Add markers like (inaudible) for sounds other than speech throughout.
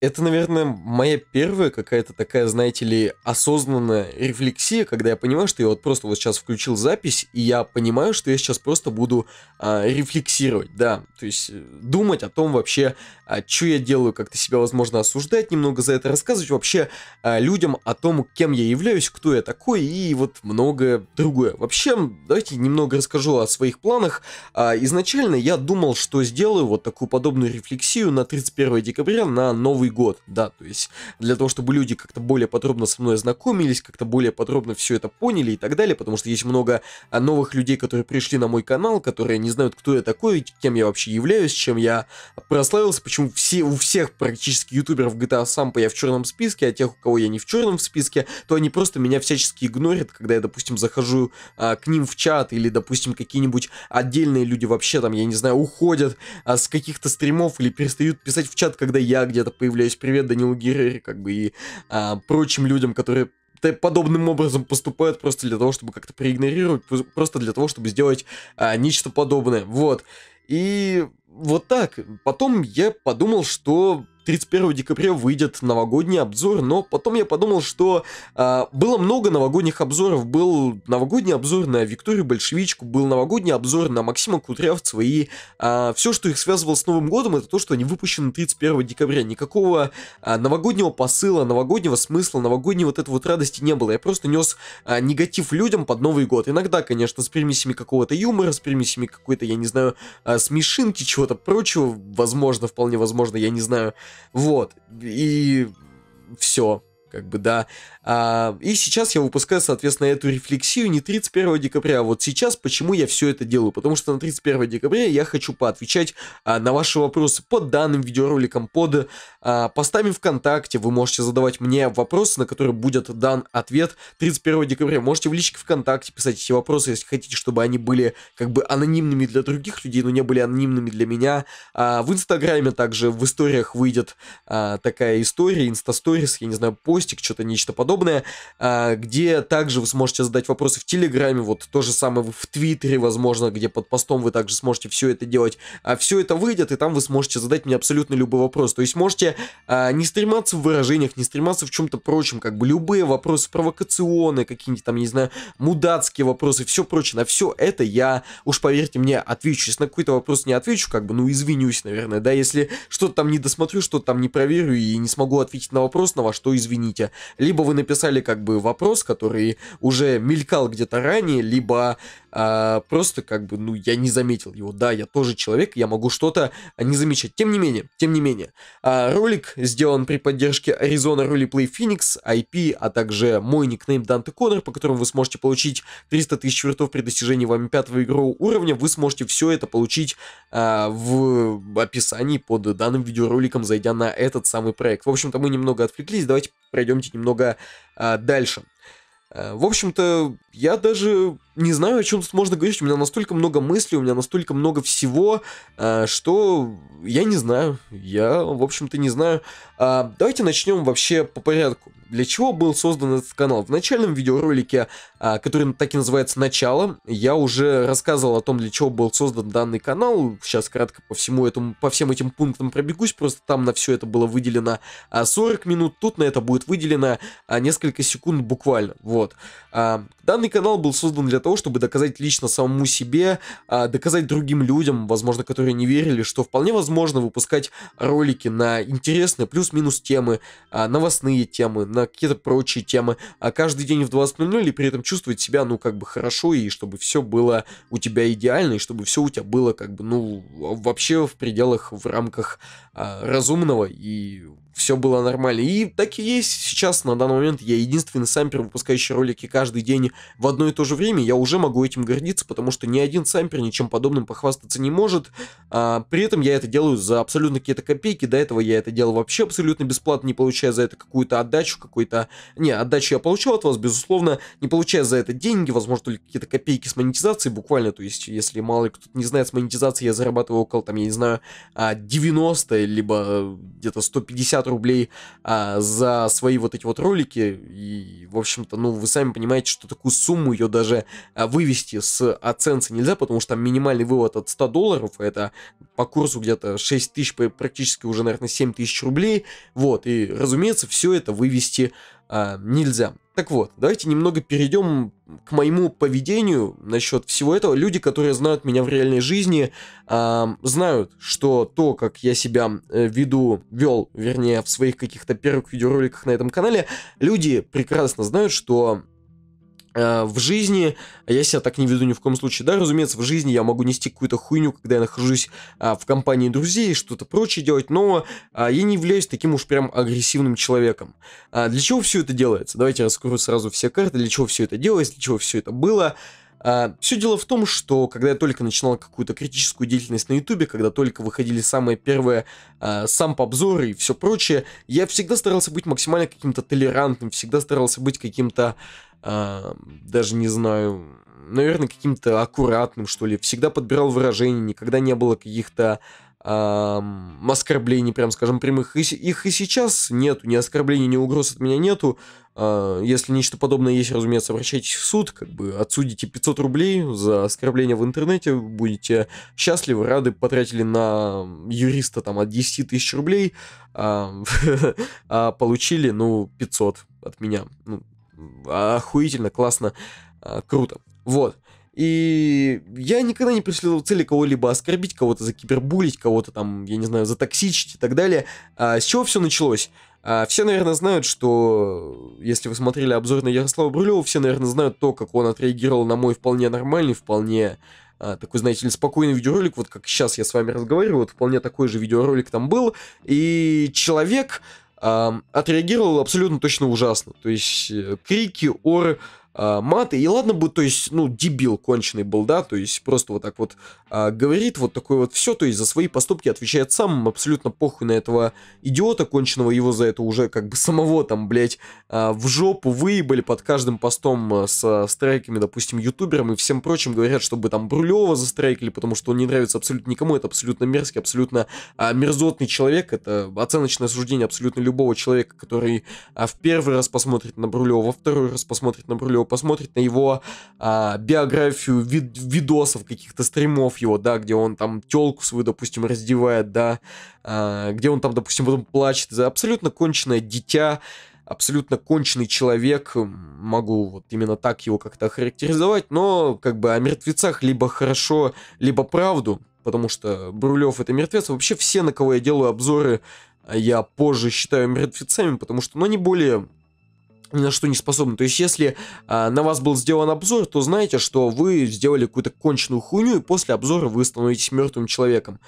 это, наверное, моя первая какая-то такая, знаете ли, осознанная рефлексия, когда я понимаю, что я вот просто вот сейчас включил запись, и я понимаю, что я сейчас просто буду а, рефлексировать, да, то есть э, думать о том вообще, а, что я делаю, как-то себя, возможно, осуждать немного за это, рассказывать вообще а, людям о том, кем я являюсь, кто я такой и вот многое другое. Вообще, давайте немного расскажу о своих планах. А, изначально я думал, что сделаю вот такую подобную рефлексию на 31 декабря на новый какой год, да, то есть для того, чтобы люди как-то более подробно со мной ознакомились, как-то более подробно все это поняли и так далее, потому что есть много а, новых людей, которые пришли на мой канал, которые не знают, кто я такой, кем я вообще являюсь, чем я прославился, почему все, у всех практически ютуберов GTA Sampa я в черном списке, а тех, у кого я не в черном списке, то они просто меня всячески игнорят, когда я, допустим, захожу а, к ним в чат или, допустим, какие-нибудь отдельные люди вообще там, я не знаю, уходят а, с каких-то стримов или перестают писать в чат, когда я где-то появляюсь являюсь. Привет Данилу Гирре, как бы и а, прочим людям, которые подобным образом поступают просто для того, чтобы как-то проигнорировать, просто для того, чтобы сделать а, нечто подобное. Вот. И вот так. Потом я подумал, что 31 декабря выйдет новогодний обзор, но потом я подумал, что э, было много новогодних обзоров. Был новогодний обзор на Викторию Большевичку, был новогодний обзор на Максима Кудрявцева, и э, а, все, что их связывало с Новым годом, это то, что они выпущены 31 декабря. Никакого э, новогоднего посыла, новогоднего смысла, новогодней вот этой вот радости не было. Я просто нес э, негатив людям под Новый год. Иногда, конечно, с примесями какого-то юмора, с примесями какой-то, я не знаю, э, смешинки, чего-то прочего, возможно, вполне возможно, я не знаю. Вот. И все как бы, да. А, и сейчас я выпускаю, соответственно, эту рефлексию не 31 декабря, а вот сейчас, почему я все это делаю. Потому что на 31 декабря я хочу поотвечать а, на ваши вопросы под данным видеороликом, под а, постами ВКонтакте. Вы можете задавать мне вопросы, на которые будет дан ответ 31 декабря. Можете в личке ВКонтакте писать эти вопросы, если хотите, чтобы они были как бы анонимными для других людей, но не были анонимными для меня. А, в Инстаграме также в историях выйдет а, такая история, инстасторис, я не знаю, по постик, что-то нечто подобное, а, где также вы сможете задать вопросы в Телеграме, вот то же самое в Твиттере, возможно, где под постом вы также сможете все это делать. А все это выйдет, и там вы сможете задать мне абсолютно любой вопрос. То есть можете а, не стрематься в выражениях, не стрематься в чем-то прочем, как бы любые вопросы провокационные, какие-нибудь там, не знаю, мудацкие вопросы, все прочее, на все это я, уж поверьте мне, отвечу. Если на какой-то вопрос не отвечу, как бы, ну, извинюсь, наверное, да, если что-то там не досмотрю, что-то там не проверю и не смогу ответить на вопрос, на во что извини извините. Либо вы написали как бы вопрос, который уже мелькал где-то ранее, либо а, просто как бы, ну, я не заметил его. Да, я тоже человек, я могу что-то не замечать. Тем не менее, тем не менее. А, ролик сделан при поддержке Arizona Roleplay Phoenix, IP, а также мой никнейм Данте Коннор, по которому вы сможете получить 300 тысяч вертов при достижении вами пятого игрового уровня. Вы сможете все это получить а, в описании под данным видеороликом, зайдя на этот самый проект. В общем-то, мы немного отвлеклись, давайте пройдемте немного а, дальше. Э, в общем-то, я даже не знаю, о чем тут можно говорить. У меня настолько много мыслей, у меня настолько много всего, э, что я не знаю. Я, в общем-то, не знаю. А, давайте начнем вообще по порядку. Для чего был создан этот канал? В начальном видеоролике, а, который так и называется «Начало», я уже рассказывал о том, для чего был создан данный канал. Сейчас кратко по всему этому, по всем этим пунктам пробегусь. Просто там на все это было выделено 40 а, минут, тут на это будет выделено несколько секунд буквально. Вот. Данный канал был создан для того, чтобы доказать лично самому себе, а, доказать другим людям, возможно, которые не верили, что вполне возможно выпускать ролики на интересные плюс-минус темы, а, новостные темы, на какие-то прочие темы, а каждый день в 20.00 и при этом чувствовать себя, ну, как бы хорошо, и чтобы все было у тебя идеально, и чтобы все у тебя было, как бы, ну, вообще в пределах, в рамках а, разумного и все было нормально. И так и есть сейчас, на данный момент, я единственный сампер, выпускающий ролики каждый день в одно и то же время. Я уже могу этим гордиться, потому что ни один сампер ничем подобным похвастаться не может. А, при этом я это делаю за абсолютно какие-то копейки. До этого я это делал вообще абсолютно бесплатно, не получая за это какую-то отдачу, какой-то... Не, отдачу я получал от вас, безусловно, не получая за это деньги, возможно, только какие-то копейки с монетизацией буквально. То есть, если мало кто-то не знает, с монетизацией я зарабатываю около, там, я не знаю, 90, а, либо э, где-то 150 рублей а, за свои вот эти вот ролики. И, в общем-то, ну, вы сами понимаете, что такую сумму ее даже а, вывести с оценки нельзя, потому что там минимальный вывод от 100 долларов, а это по курсу где-то 6 тысяч, практически уже, наверное, 7 тысяч рублей. Вот, и, разумеется, все это вывести а, нельзя. Так вот, давайте немного перейдем к моему поведению насчет всего этого. Люди, которые знают меня в реальной жизни, э, знают, что то, как я себя э, веду, вел, вернее, в своих каких-то первых видеороликах на этом канале, люди прекрасно знают, что Э, в жизни, а я себя так не веду ни в коем случае, да, разумеется, в жизни я могу нести какую-то хуйню, когда я нахожусь а, в компании друзей, что-то прочее делать, но а, я не являюсь таким уж прям агрессивным человеком. А, для чего все это делается? Давайте раскрою сразу все карты, для чего все это делалось для чего все это было. А, все дело в том, что когда я только начинал какую-то критическую деятельность на ютубе, когда только выходили самые первые а, сам обзоры и все прочее, я всегда старался быть максимально каким-то толерантным, всегда старался быть каким-то э, даже не знаю, наверное, каким-то аккуратным, что ли. Всегда подбирал выражения, никогда не было каких-то э, оскорблений, прям скажем, прямых. И, их и сейчас нету, ни оскорблений, ни угроз от меня нету. Э, если нечто подобное есть, разумеется, обращайтесь в суд, как бы отсудите 500 рублей за оскорбление в интернете, будете счастливы, рады, потратили на юриста там от 10 тысяч рублей, а (laughs) получили, ну, 500 от меня. Ну, охуительно, классно, а, круто. Вот. И я никогда не преследовал цели кого-либо оскорбить, кого-то закибербулить, кого-то там, я не знаю, затоксичить и так далее. А, с чего все началось? А, все, наверное, знают, что если вы смотрели обзор на Ярослава Брулева, все, наверное, знают то, как он отреагировал на мой вполне нормальный, вполне а, такой, знаете ли, спокойный видеоролик, вот как сейчас я с вами разговариваю, вот вполне такой же видеоролик там был. И человек, отреагировал абсолютно точно ужасно. То есть э, крики, оры, а, маты. И ладно бы, то есть, ну, дебил конченый был, да, то есть просто вот так вот э, говорит вот такое вот все, то есть за свои поступки отвечает сам, абсолютно похуй на этого идиота конченого, его за это уже как бы самого там, блядь, э, в жопу выебали под каждым постом с страйками, допустим, ютубером и всем прочим, говорят, чтобы там Брулева застрайкали, потому что он не нравится абсолютно никому, это абсолютно мерзкий, абсолютно э, мерзотный человек, это оценочное суждение абсолютно любого человека, который э, в первый раз посмотрит на Брулева, во второй раз посмотрит на Брулева, Клево посмотрит на его а, биографию вид видосов, каких-то стримов его, да, где он там телку свою, допустим, раздевает, да, а, где он там, допустим, потом плачет. Абсолютно конченное дитя, абсолютно конченый человек, могу вот именно так его как-то охарактеризовать, но как бы о мертвецах либо хорошо, либо правду, потому что Брулев это мертвец. Вообще все, на кого я делаю обзоры, а, я позже считаю мертвецами, потому что, ну, они более ни на что не способны. То есть, если э, на вас был сделан обзор, то знаете, что вы сделали какую-то конченую хуйню, и после обзора вы становитесь мертвым человеком.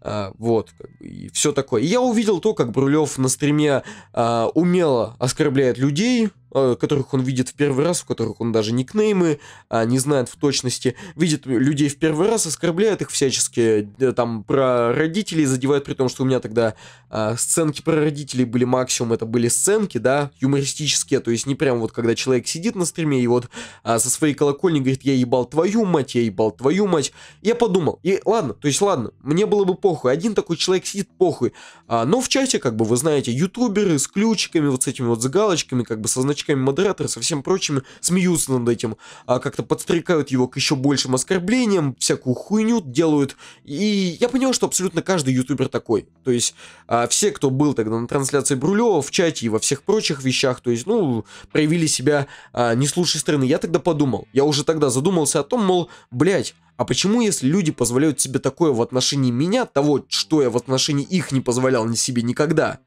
А, вот, и все такое. И я увидел то, как Брулев на стриме а, умело оскорбляет людей, Э, которых он видит в первый раз, у которых он даже никнеймы а, не знает в точности, видит людей в первый раз, оскорбляет их всячески, э, там про родителей задевает, при том, что у меня тогда а, сценки про родителей были максимум, это были сценки, да, юмористические, то есть не прям вот когда человек сидит на стриме и вот а, со своей колокольни говорит, я ебал твою мать, я ебал твою мать, я подумал, и ладно, то есть ладно, мне было бы похуй, один такой человек сидит, похуй, а, но в чате, как бы, вы знаете, ютуберы с ключиками, вот с этими вот загалочками, как бы, со значением дурачками модераторы, со всем прочим, смеются над этим, а как-то подстрекают его к еще большим оскорблениям, всякую хуйню делают. И я понял, что абсолютно каждый ютубер такой. То есть а, все, кто был тогда на трансляции Брулева в чате и во всех прочих вещах, то есть, ну, проявили себя а, не с лучшей стороны. Я тогда подумал, я уже тогда задумался о том, мол, блять, а почему, если люди позволяют себе такое в отношении меня, того, что я в отношении их не позволял ни себе никогда?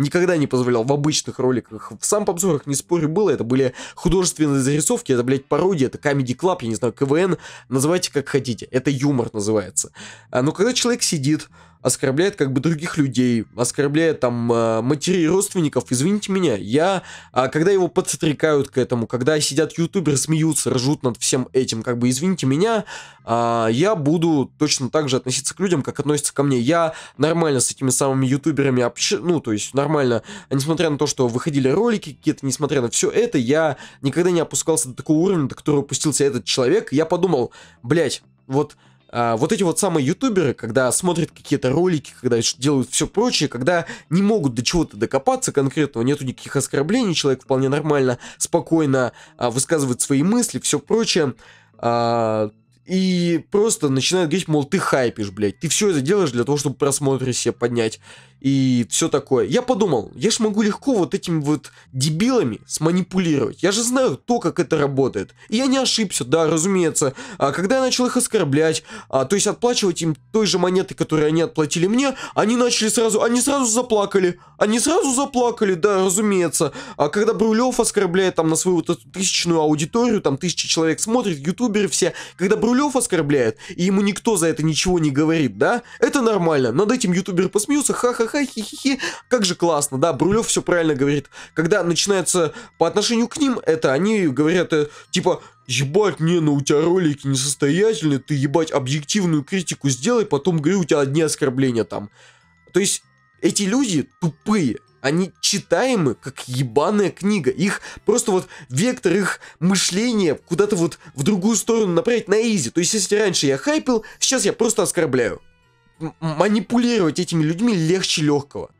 никогда не позволял в обычных роликах. В сам обзорах не спорю, было, это были художественные зарисовки, это, блядь, пародия, это Comedy Club, я не знаю, КВН, называйте как хотите, это юмор называется. А, но когда человек сидит, оскорбляет как бы других людей, оскорбляет там э, матерей родственников, извините меня, я, а, когда его подстрекают к этому, когда сидят ютуберы, смеются, ржут над всем этим, как бы извините меня, а, я буду точно так же относиться к людям, как относятся ко мне. Я нормально с этими самыми ютуберами общ... ну, то есть нормально, несмотря на то, что выходили ролики какие-то, несмотря на все это, я никогда не опускался до такого уровня, до которого опустился этот человек, я подумал, блять, вот а, вот эти вот самые ютуберы, когда смотрят какие-то ролики, когда делают все прочее, когда не могут до чего-то докопаться конкретного, нету никаких оскорблений, человек вполне нормально, спокойно а, высказывает свои мысли, все прочее. А, и просто начинают говорить, мол, ты хайпишь, блядь, ты все это делаешь для того, чтобы просмотры себе поднять и все такое. Я подумал, я же могу легко вот этим вот дебилами сманипулировать. Я же знаю то, как это работает. И я не ошибся, да, разумеется. А когда я начал их оскорблять, а, то есть отплачивать им той же монеты, которые они отплатили мне, они начали сразу, они сразу заплакали. Они сразу заплакали, да, разумеется. А когда Брулев оскорбляет там на свою вот эту тысячную аудиторию, там тысячи человек смотрит, ютуберы все, когда Брулев оскорбляет, и ему никто за это ничего не говорит, да, это нормально. Над этим ютубер посмеются, ха ха ха-ха-ха, хи-хи-хи. Как же классно, да, Брулев все правильно говорит. Когда начинается по отношению к ним, это они говорят, э, типа, Ебать, не, ну у тебя ролики несостоятельные, ты ебать объективную критику сделай, потом говори, у тебя одни оскорбления там. То есть эти люди тупые, они читаемы, как ебаная книга. Их просто вот вектор их мышления куда-то вот в другую сторону направить на изи. То есть, если раньше я хайпил, сейчас я просто оскорбляю манипулировать этими людьми легче легкого.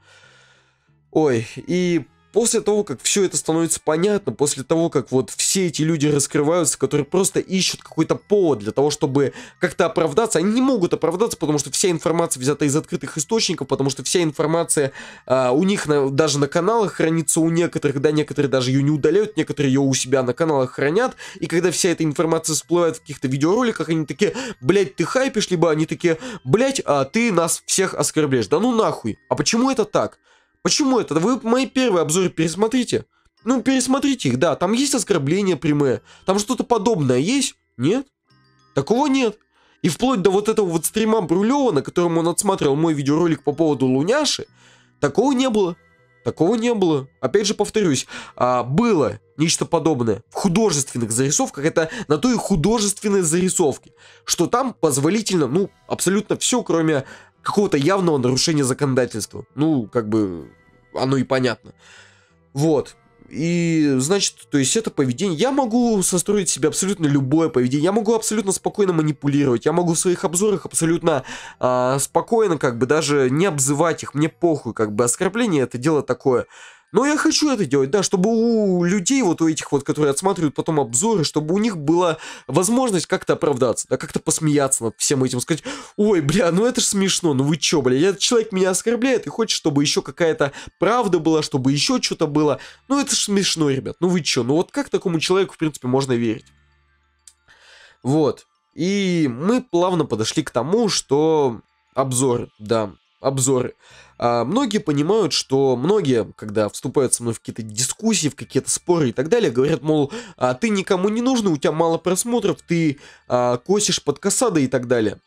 Ой, и После того, как все это становится понятно, после того, как вот все эти люди раскрываются, которые просто ищут какой-то повод для того, чтобы как-то оправдаться, они не могут оправдаться, потому что вся информация взята из открытых источников, потому что вся информация а, у них на, даже на каналах хранится у некоторых, да, некоторые даже ее не удаляют, некоторые ее у себя на каналах хранят, и когда вся эта информация всплывает в каких-то видеороликах, они такие, блядь, ты хайпишь, либо они такие, блядь, а ты нас всех оскорбляешь, да ну нахуй, а почему это так? Почему это? Вы мои первые обзоры пересмотрите. Ну, пересмотрите их, да. Там есть оскорбления прямые. Там что-то подобное есть? Нет? Такого нет. И вплоть до вот этого вот стрима Брулева, на котором он отсматривал мой видеоролик по поводу Луняши, такого не было. Такого не было. Опять же повторюсь, а, было нечто подобное в художественных зарисовках. Это на то и художественные зарисовки, что там позволительно, ну, абсолютно все, кроме какого-то явного нарушения законодательства. Ну, как бы, оно и понятно. Вот. И, значит, то есть это поведение... Я могу состроить себе абсолютно любое поведение. Я могу абсолютно спокойно манипулировать. Я могу в своих обзорах абсолютно э, спокойно, как бы, даже не обзывать их. Мне похуй, как бы, оскорбление это дело такое. Но ну, я хочу это делать, да, чтобы у людей, вот у этих вот, которые отсматривают потом обзоры, чтобы у них была возможность как-то оправдаться, да, как-то посмеяться над всем этим, сказать, ой, бля, ну это ж смешно, ну вы чё, бля, этот человек меня оскорбляет и хочет, чтобы еще какая-то правда была, чтобы еще что-то было. Ну это ж смешно, ребят, ну вы чё, ну вот как такому человеку, в принципе, можно верить? Вот. И мы плавно подошли к тому, что обзор, да, обзоры. А многие понимают, что многие, когда вступают со мной в какие-то дискуссии, в какие-то споры и так далее, говорят, мол, а ты никому не нужен, у тебя мало просмотров, ты а, косишь под касадой и так далее.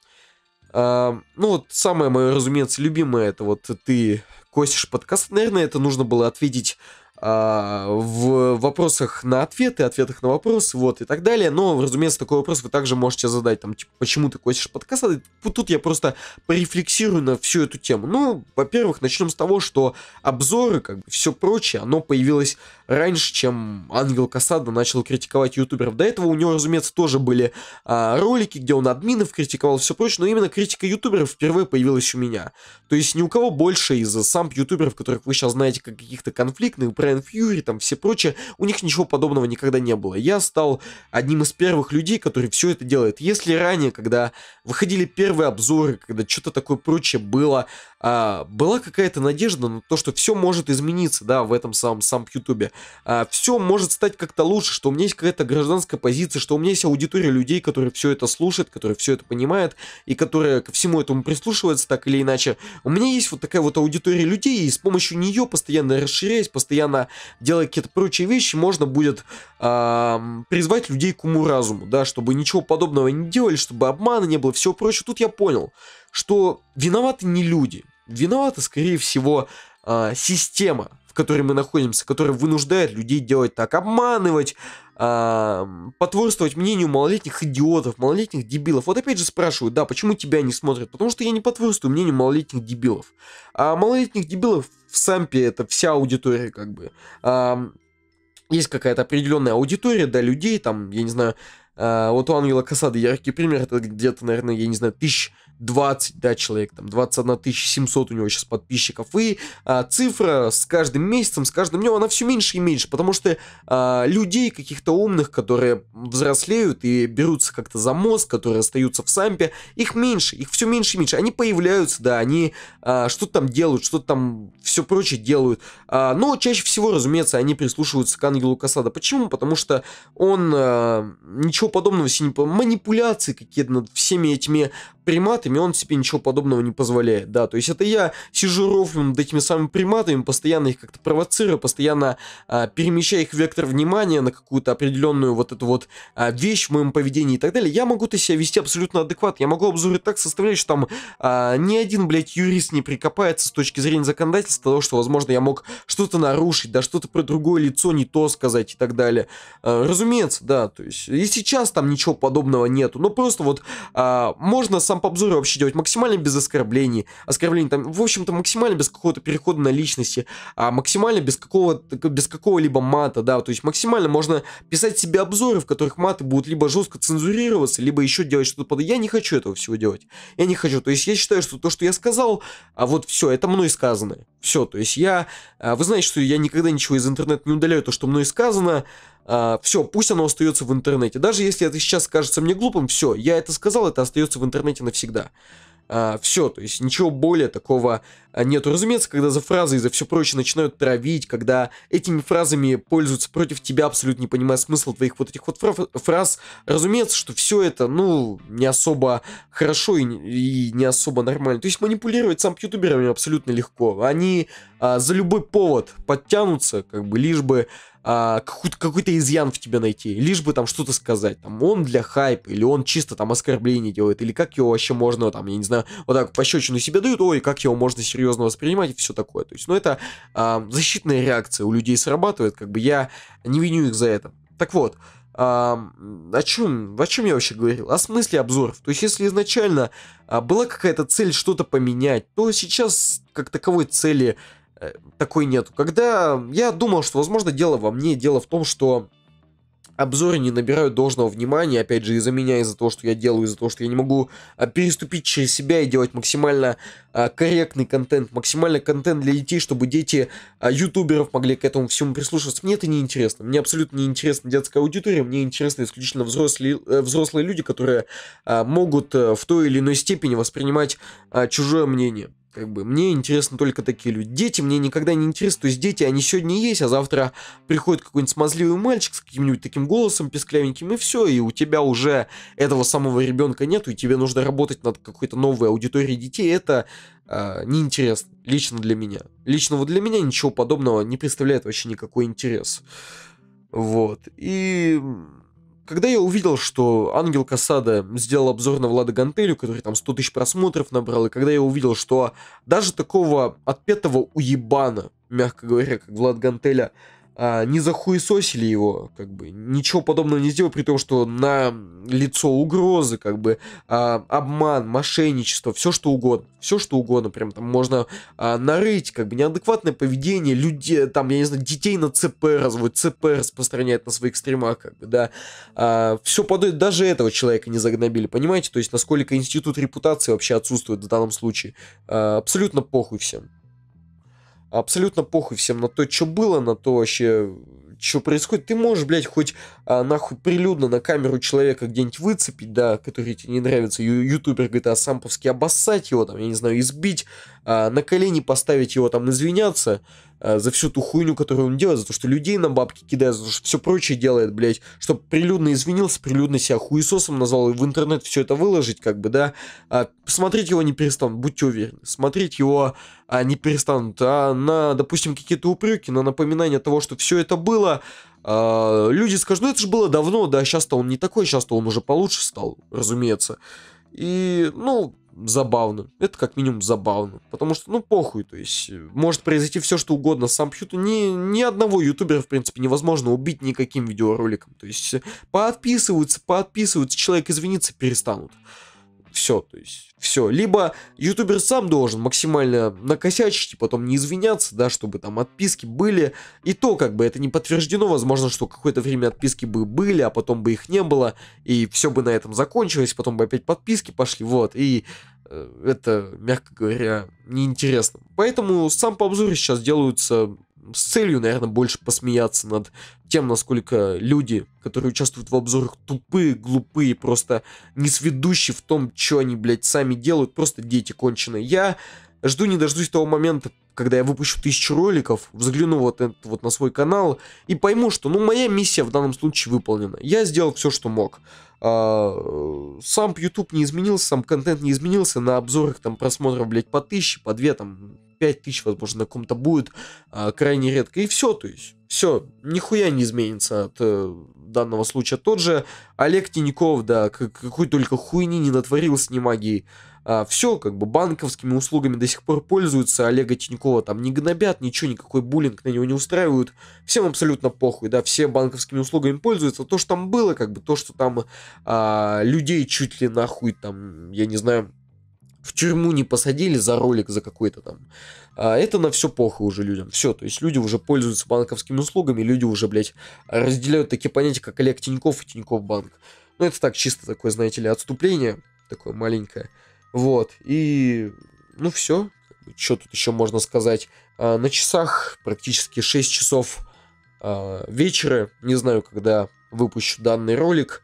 А, ну вот самое мое, разумеется, любимое, это вот ты косишь под касадой. Наверное, это нужно было ответить а, в вопросах на ответы, ответах на вопросы, вот и так далее. Но, разумеется, такой вопрос вы также можете задать, там, типа, почему ты косишь подкаст? Тут я просто порефлексирую на всю эту тему. Ну, во-первых, начнем с того, что обзоры, как бы, все прочее, оно появилось раньше, чем Ангел Касада начал критиковать ютуберов. До этого у него, разумеется, тоже были а, ролики, где он админов критиковал, все прочее, но именно критика ютуберов впервые появилась у меня. То есть ни у кого больше из э, самп ютуберов, которых вы сейчас знаете как каких-то конфликтных, Брайан Фьюри, там все прочее, у них ничего подобного никогда не было. Я стал одним из первых людей, который все это делает. Если ранее, когда выходили первые обзоры, когда что-то такое прочее было, а, была какая-то надежда на то, что все может измениться, да, в этом самом, самом Ютубе. А, все может стать как-то лучше, что у меня есть какая-то гражданская позиция, что у меня есть аудитория людей, которые все это слушают, которые все это понимают и которые ко всему этому прислушиваются так или иначе. У меня есть вот такая вот аудитория людей, и с помощью нее, постоянно расширяясь, постоянно да, делая какие-то прочие вещи, можно будет э, призвать людей к уму-разуму, да, чтобы ничего подобного не делали, чтобы обмана не было, все прочее. Тут я понял, что виноваты не люди, виноваты скорее всего, э, система, в которой мы находимся, которая вынуждает людей делать так, обманывать, а, потворствовать мнению малолетних идиотов, малолетних дебилов. Вот опять же спрашиваю, да, почему тебя не смотрят? Потому что я не потворствую мнению малолетних дебилов. А малолетних дебилов в Сампе это вся аудитория как бы. А, есть какая-то определенная аудитория, да, людей, там, я не знаю, а, вот у Ангела Касады яркий пример, это где-то, наверное, я не знаю, тысяч 20, да, человек, там, 21 700 у него сейчас подписчиков, и а, цифра с каждым месяцем, с каждым днем, она все меньше и меньше, потому что а, людей каких-то умных, которые взрослеют и берутся как-то за мозг, которые остаются в сампе, их меньше, их все меньше и меньше, они появляются, да, они а, что-то там делают, что-то там все прочее делают, а, но чаще всего, разумеется, они прислушиваются к Ангелу Касада, почему? Потому что он а, ничего подобного себе не... Манипуляции какие-то над всеми этими приматами, приматами, он себе ничего подобного не позволяет, да, то есть это я сижу ровным над этими самыми приматами, постоянно их как-то провоцирую, постоянно а, перемещаю их вектор внимания на какую-то определенную вот эту вот а, вещь в моем поведении и так далее, я могу-то себя вести абсолютно адекватно, я могу обзоры так составлять, что там а, ни один, блядь, юрист не прикопается с точки зрения законодательства, того, что, возможно, я мог что-то нарушить, да, что-то про другое лицо не то сказать и так далее. А, разумеется, да, то есть и сейчас там ничего подобного нету, но ну, просто вот а, можно сам по обзору цензуры вообще делать максимально без оскорблений, оскорблений там, в общем-то, максимально без какого-то перехода на личности, а максимально без какого без какого-либо мата, да, то есть максимально можно писать себе обзоры, в которых маты будут либо жестко цензурироваться, либо еще делать что-то под... Я не хочу этого всего делать, я не хочу, то есть я считаю, что то, что я сказал, а вот все, это мной сказано, все, то есть я, а, вы знаете, что я никогда ничего из интернета не удаляю, то, что мной сказано, а, все, пусть оно остается в интернете. Даже если это сейчас кажется мне глупым, все, я это сказал, это остается в интернете навсегда. А, все, то есть ничего более такого а, нет. Разумеется, когда за фразы и за все прочее начинают травить, когда этими фразами пользуются против тебя, абсолютно не понимая смысл твоих вот этих вот фраз, разумеется, что все это, ну, не особо хорошо и, и не особо нормально. То есть манипулировать сам ютуберами абсолютно легко. Они а, за любой повод подтянутся, как бы лишь бы а, какой-то, какой-то изъян в тебе найти, лишь бы там что-то сказать, там, он для хайпа, или он чисто там оскорбление делает, или как его вообще можно, там, я не знаю, вот так пощечину себе дают, ой, как его можно серьезно воспринимать, и все такое, то есть, ну, это а, защитная реакция у людей срабатывает, как бы я не виню их за это. Так вот, а, о чем, о чем я вообще говорил? О смысле обзоров. То есть, если изначально а, была какая-то цель что-то поменять, то сейчас как таковой цели Э, такой нету. Когда я думал, что, возможно, дело во мне, дело в том, что обзоры не набирают должного внимания, опять же, из-за меня, из-за того, что я делаю, из-за того, что я не могу а, переступить через себя и делать максимально а, корректный контент, максимально контент для детей, чтобы дети а, ютуберов могли к этому всему прислушиваться. Мне это не интересно. мне абсолютно не неинтересна детская аудитория, мне интересны исключительно взрослые, э, взрослые люди, которые могут э, в той или иной степени воспринимать чужое мнение. Как бы мне интересны только такие люди. Дети мне никогда не интересны. То есть дети, они сегодня есть, а завтра приходит какой-нибудь смазливый мальчик с каким-нибудь таким голосом песклявеньким, и все. И у тебя уже этого самого ребенка нету, и тебе нужно работать над какой-то новой аудиторией детей. Это э, неинтересно. Лично для меня. Лично вот для меня ничего подобного не представляет вообще никакой интерес. Вот. И когда я увидел, что Ангел Касада сделал обзор на Влада Гантелю, который там 100 тысяч просмотров набрал, и когда я увидел, что даже такого отпетого уебана, мягко говоря, как Влад Гантеля, а, не захуесосили его, как бы, ничего подобного не сделали, при том, что на лицо угрозы, как бы, а, обман, мошенничество, все что угодно, все что угодно, прям там можно а, нарыть, как бы, неадекватное поведение людей, там, я не знаю, детей на ЦП разводят, ЦП распространяет на своих стримах, как бы, да, а, все подает, даже этого человека не загнобили, понимаете, то есть, насколько институт репутации вообще отсутствует в данном случае, а, абсолютно похуй всем абсолютно похуй всем на то, что было, на то вообще, что происходит. Ты можешь, блядь, хоть а, нахуй прилюдно на камеру человека где-нибудь выцепить, да, который тебе не нравится, ю- ютубер говорит, а самповски обоссать его, там, я не знаю, избить, а, на колени поставить его, там, извиняться а, за всю ту хуйню, которую он делает, за то, что людей на бабки кидает, за то, что все прочее делает, блядь, чтобы прилюдно извинился, прилюдно себя хуесосом назвал и в интернет все это выложить, как бы, да, а, смотреть его не перестанут, будьте уверены, смотреть его а, не перестанут, а на, допустим, какие-то упреки, на напоминание того, что все это было, а, люди скажут, ну это же было давно, да, сейчас-то он не такой, сейчас-то он уже получше стал, разумеется. И, ну, забавно. Это как минимум забавно. Потому что, ну, похуй, то есть, может произойти все, что угодно с компьютер. Ни, ни одного ютубера, в принципе, невозможно убить никаким видеороликом. То есть, подписываются подписываются человек извиниться перестанут. Все, то есть, все. Либо ютубер сам должен максимально накосячить и потом не извиняться, да, чтобы там отписки были. И то, как бы, это не подтверждено. Возможно, что какое-то время отписки бы были, а потом бы их не было. И все бы на этом закончилось, потом бы опять подписки пошли, вот. И э, это, мягко говоря, неинтересно. Поэтому сам по обзору сейчас делаются с целью, наверное, больше посмеяться над тем, насколько люди, которые участвуют в обзорах, тупые, глупые, просто несведущие в том, что они, блядь, сами делают, просто дети конченые. Я жду не дождусь того момента, когда я выпущу тысячу роликов, взгляну вот, этот, вот на свой канал и пойму, что, ну, моя миссия в данном случае выполнена. Я сделал все, что мог. А, сам YouTube не изменился, сам контент не изменился, на обзорах там просмотров, блядь, по тысяче, по две, там, тысяч, возможно, на ком-то будет а, крайне редко. И все, то есть, все, нихуя не изменится от э, данного случая. Тот же Олег Тиняков, да, какой только хуйни не натворил с немагией. А, все, как бы, банковскими услугами до сих пор пользуются, Олега Тинькова там не гнобят, ничего, никакой буллинг на него не устраивают, всем абсолютно похуй, да, все банковскими услугами пользуются, то, что там было, как бы, то, что там а, людей чуть ли нахуй, там, я не знаю, в тюрьму не посадили за ролик, за какой-то там. А это на все похуй уже людям. Все, то есть люди уже пользуются банковскими услугами, люди уже, блядь, разделяют такие понятия, как Олег Тиньков и Тиньков банк. Ну, это так, чисто такое, знаете ли, отступление, такое маленькое. Вот, и, ну, все. Что тут еще можно сказать? А, на часах практически 6 часов а, вечера, не знаю, когда выпущу данный ролик,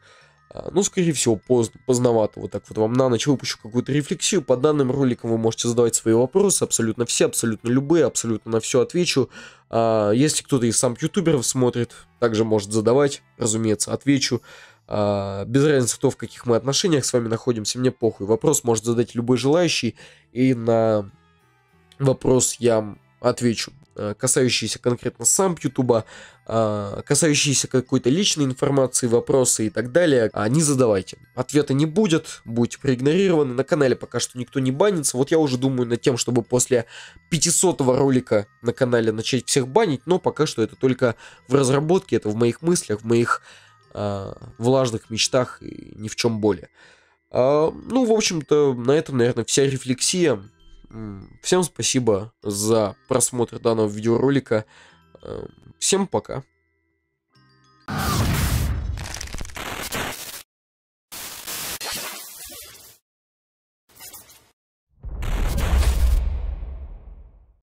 а, ну, скорее всего, поздно, поздновато. Вот так вот вам на ночь выпущу какую-то рефлексию. По данным роликам вы можете задавать свои вопросы. Абсолютно все, абсолютно любые, абсолютно на все отвечу. А, если кто-то из сам ютуберов смотрит, также может задавать, разумеется, отвечу. А, без разницы, кто в каких мы отношениях с вами находимся, мне похуй. Вопрос может задать любой желающий, и на вопрос я отвечу. Э, касающиеся конкретно сам Ютуба, э, касающиеся какой-то личной информации, вопросы и так далее, а, не задавайте. Ответа не будет, будете проигнорированы. На канале пока что никто не банится. Вот я уже думаю над тем, чтобы после 500 го ролика на канале начать всех банить, но пока что это только в разработке, это в моих мыслях, в моих э, влажных мечтах и ни в чем более. А, ну, в общем-то, на этом, наверное, вся рефлексия. Всем спасибо за просмотр данного видеоролика. Эм, всем пока. you